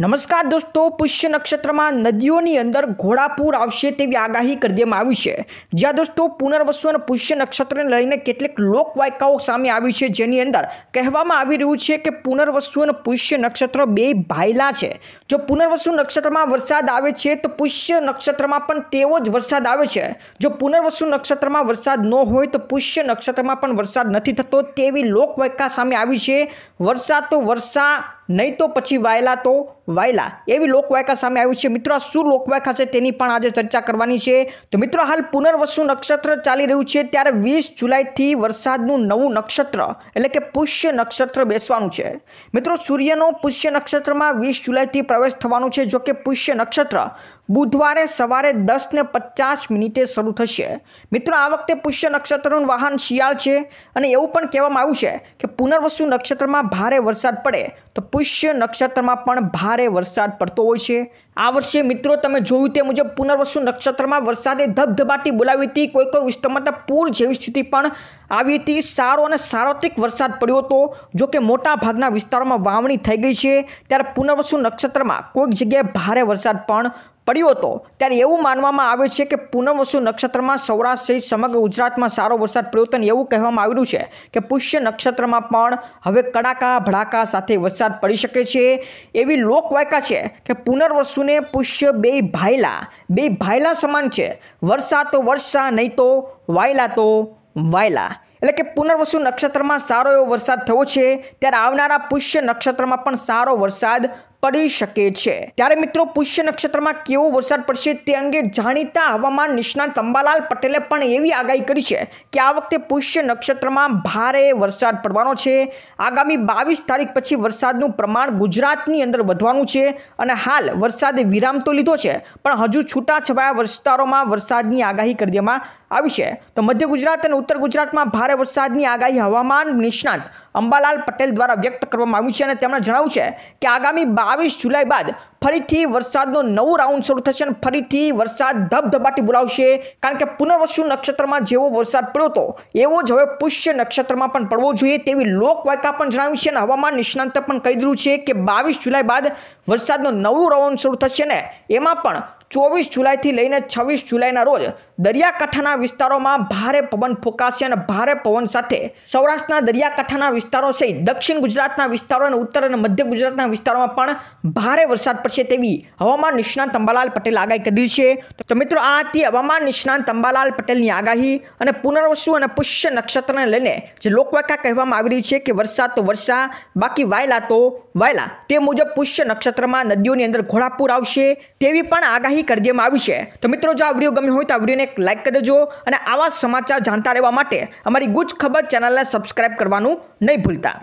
નમસ્કાર દોસ્તો પુષ્ય નક્ષત્રમાં નદીઓની અંદર ઘોડાપૂર આવશે તેવી આગાહી કરી દેવામાં આવી છે જ્યાં દોસ્તો પુનર્વસુ અને પુષ્ય નક્ષત્રને લઈને કેટલીક લોકવાયકાઓ સામે આવી છે જેની અંદર કહેવામાં આવી રહ્યું છે કે પુનર્વસુ અને પુષ્ય નક્ષત્ર બે ભાઈલા છે જો પુનર્વસુ નક્ષત્રમાં વરસાદ આવે છે તો પુષ્ય નક્ષત્રમાં પણ તેવો જ વરસાદ આવે છે જો પુનર્વસુ નક્ષત્રમાં વરસાદ ન હોય તો પુષ્ય નક્ષત્રમાં પણ વરસાદ નથી થતો તેવી લોકવાયકા સામે આવી છે વરસાદ તો વરસા નહીં તો પછી વાયલા તો વાયલા એવી લોકવાયકા સામે આવી છે મિત્રો શું લોકવાયકા છે તેની પણ આજે ચર્ચા કરવાની છે તો મિત્રો હાલ પુનર્વસુ નક્ષત્ર ચાલી રહ્યું છે ત્યારે વીસ જુલાઈથી વરસાદનું નવું નક્ષત્ર એટલે કે પુષ્ય નક્ષત્ર બેસવાનું છે મિત્રો સૂર્યનો પુષ્ય નક્ષત્રમાં વીસ જુલાઈથી પ્રવેશ થવાનું છે જો કે પુષ્ય નક્ષત્ર બુધવારે સવારે દસને પચાસ મિનિટે શરૂ થશે મિત્રો આ વખતે પુષ્ય નક્ષત્રનું વાહન શિયાળ છે અને એવું પણ કહેવામાં આવ્યું છે કે પુનર્વસુ નક્ષત્રમાં ભારે વરસાદ પડે તો પુષ્ય નક્ષત્રમાં પણ ભારે વરસાદ પડતો હોય છે આ વર્ષે મિત્રો તમે જોયું તે મુજબ પુનર્વસુ નક્ષત્રમાં વરસાદે ધબધબાટી બોલાવી હતી કોઈ કોઈ વિસ્તારમાં પૂર જેવી સ્થિતિ પણ આવી હતી સારો અને સાર્વત્રિક વરસાદ પડ્યો હતો જો કે મોટા ભાગના વિસ્તારોમાં વાવણી થઈ ગઈ છે ત્યારે પુનર્વસુ નક્ષત્રમાં કોઈક જગ્યાએ ભારે વરસાદ પણ પડ્યો હતો ત્યારે એવું માનવામાં આવે છે કે પુનર્વસુ નક્ષત્રમાં સૌરાષ્ટ્ર સહિત સમગ્ર ગુજરાતમાં સારો વરસાદ પડ્યો એવું કહેવામાં આવ્યું છે કે પુષ્ય નક્ષત્રમાં પણ હવે કડાકા ભડાકા સાથે વરસાદ પડી શકે છે એવી લોકવાયકા છે કે પુનર્વસુને પુષ્ય બે ભાયલા બે ભાયલા સમાન છે વર્ષા તો વર્ષા નહીં તો વાયલા તો વાયલા એટલે કે પુનર્વસુ નક્ષત્રમાં સારો એવો વરસાદ થયો છે ત્યારે આવનારા પુષ્ય નક્ષત્રમાં પણ સારો વરસાદ પડી શકે છે ત્યારે મિત્રો પુષ્ય નક્ષત્રમાં કેવો વરસાદ પડશે તે અંગે જાણીતા હવામાન નિષ્ણાંત અંબાલાલ પટેલે પણ એવી આગાહી કરી છે કે આ વખતે પુષ્ય નક્ષત્રમાં ભારે વરસાદ પડવાનો છે આગામી બાવીસ તારીખ પછી વરસાદનું પ્રમાણ ગુજરાતની અંદર વધવાનું છે અને હાલ વરસાદે વિરામ તો લીધો છે પણ હજુ છૂટાછવાયા વિસ્તારોમાં વરસાદની આગાહી કરી દેવામાં આવી છે તો મધ્ય ગુજરાત અને ઉત્તર ગુજરાતમાં ભારે વરસાદની આગાહી હવામાન નિષ્ણાંત અંબાલાલ પટેલ દ્વારા વ્યક્ત કરવામાં આવી છે અને તેમણે જણાવ્યું છે કે આગામી બાવીસ જુલાઈ બાદ ફરીથી વરસાદનો નવું રાઉન્ડ શરૂ થશે અને ફરીથી વરસાદ ધબધબાટી બોલાવશે કારણ કે પુનર્વસુ નક્ષત્રમાં જેવો વરસાદ પડ્યો હતો એવો જ હવે પુષ્ય નક્ષત્રમાં પણ પડવો જોઈએ તેવી લોકવાયકા પણ જણાવી છે અને હવામાન નિષ્ણાંત પણ કહી દીધું છે કે બાવીસ જુલાઈ બાદ વરસાદનો નવું રાઉન્ડ શરૂ થશે ને એમાં પણ ચોવીસ જુલાઈથી લઈને છવ્વીસ જુલાઈના રોજ દરિયાકાંઠાના વિસ્તારોમાં ભારે પવન ફૂંકાશે અને ભારે પવન સાથે સૌરાષ્ટ્રના દરિયાકાંઠાના વિસ્તારો સહિત દક્ષિણ ગુજરાતના વિસ્તારો અને ઉત્તર અને મધ્ય ગુજરાતના વિસ્તારોમાં પણ ભારે વરસાદ પડશે તેવી હવામાન નિષ્ણાંત અંબાલાલ પટેલ આગાહી કરી છે તો મિત્રો આ હતી હવામાન નિષ્ણાંત અંબાલાલ પટેલની આગાહી અને પુનર્વસુ અને પુષ્ય નક્ષત્રને લઈને જે લોકવાકા કહેવામાં આવી રહી છે કે વરસાદ તો વરસા બાકી વાયલા તો વાયલા તે મુજબ પુષ્ય નક્ષત્રમાં નદીઓની અંદર ઘોડાપુર આવશે તેવી પણ આગાહી જાહેર કરી દેવામાં આવી છે તો મિત્રો જો આ વિડીયો ગમ્યો હોય તો આ વિડીયોને એક લાઇક કરી દેજો અને આવા સમાચાર જાણતા રહેવા માટે અમારી ગુજ ખબર ચેનલને સબસ્ક્રાઈબ કરવાનું નહીં ભૂલતા